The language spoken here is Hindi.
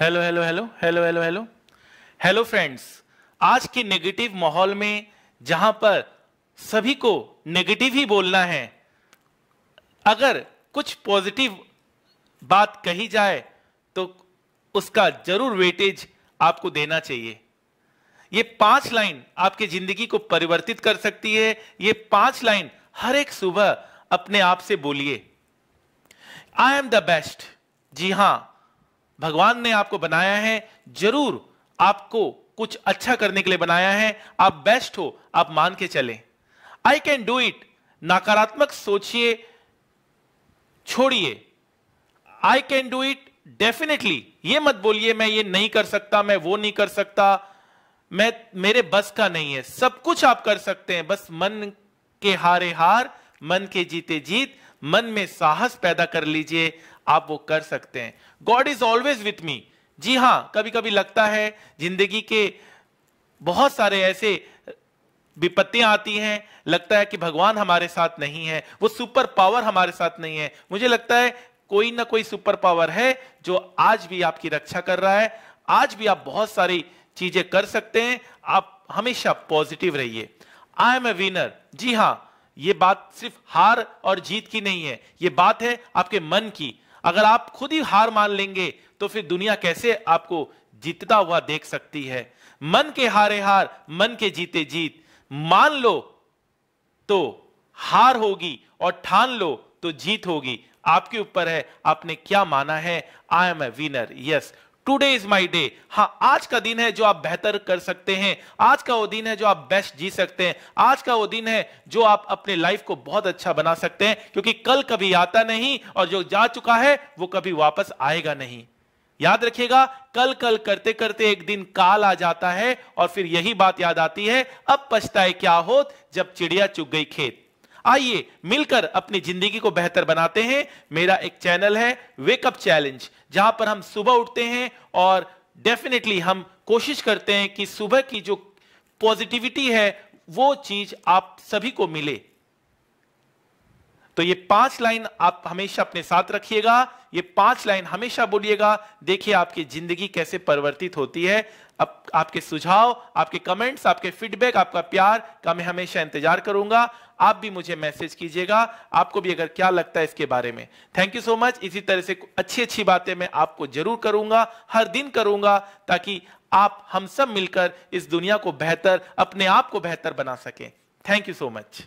hello hello hello hello hello hello hello friends आज के नेगेटिव माहौल में जहां पर सभी को नेगेटिव ही बोलना है अगर कुछ पॉजिटिव बात कही जाए तो उसका जरूर वेटेज आपको देना चाहिए ये पांच लाइन आपकी जिंदगी को परिवर्तित कर सकती है ये पांच लाइन हर एक सुबह अपने आप से बोलिए आई एम द बेस्ट जी हां भगवान ने आपको बनाया है जरूर आपको कुछ अच्छा करने के लिए बनाया है आप बेस्ट हो आप मान के चले आई कैन डू इट नकारात्मक सोचिए छोड़िए I can do it definitely ये मत बोलिए मैं ये नहीं कर सकता मैं वो नहीं कर सकता मैं मेरे बस का नहीं है सब कुछ आप कर सकते हैं बस मन के हारे हार मन के जीते जीत मन में साहस पैदा कर लीजिए आप वो कर सकते हैं God is always with me जी हाँ कभी कभी लगता है जिंदगी के बहुत सारे ऐसे विपत्तियां आती हैं लगता है कि भगवान हमारे साथ नहीं है वो सुपर पावर हमारे साथ नहीं है मुझे लगता है कोई ना कोई सुपर पावर है जो आज भी आपकी रक्षा कर रहा है आज भी आप बहुत सारी चीजें कर सकते हैं आप हमेशा पॉजिटिव रहिए आई एम ए विनर जी हाँ ये बात सिर्फ हार और जीत की नहीं है ये बात है आपके मन की अगर आप खुद ही हार मान लेंगे तो फिर दुनिया कैसे आपको जीतता हुआ देख सकती है मन के हारे हार मन के जीते जीत मान लो तो हार होगी और ठान लो तो जीत होगी आपके ऊपर है आपने क्या माना है I am a winner yes today is my day हाँ आज का दिन है जो आप बेहतर कर सकते हैं आज का वो दिन है जो आप बेस्ट जी सकते हैं आज का वो दिन है जो आप अपने लाइफ को बहुत अच्छा बना सकते हैं क्योंकि कल कभी आता नहीं और जो जा चुका है वो कभी वापस आएगा नहीं याद रखिएगा कल कल करते करते एक दिन काल आ जाता है और फिर यही बात याद आती है अब पछताए क्या हो जब चिड़िया चुग गई खेत आइए मिलकर अपनी जिंदगी को बेहतर बनाते हैं मेरा एक चैनल है वेकअप चैलेंज जहां पर हम सुबह उठते हैं और डेफिनेटली हम कोशिश करते हैं कि सुबह की जो पॉजिटिविटी है वो चीज आप सभी को मिले तो ये पांच लाइन आप हमेशा अपने साथ रखिएगा ये पांच लाइन हमेशा बोलिएगा देखिए आपकी जिंदगी कैसे परिवर्तित होती है अब आपके सुझाव आपके कमेंट्स आपके फीडबैक आपका प्यार का मैं हमेशा इंतजार करूंगा आप भी मुझे मैसेज कीजिएगा आपको भी अगर क्या लगता है इसके बारे में थैंक यू सो मच इसी तरह से अच्छी अच्छी बातें मैं आपको जरूर करूंगा हर दिन करूंगा ताकि आप हम सब मिलकर इस दुनिया को बेहतर अपने आप को बेहतर बना सकें थैंक यू सो मच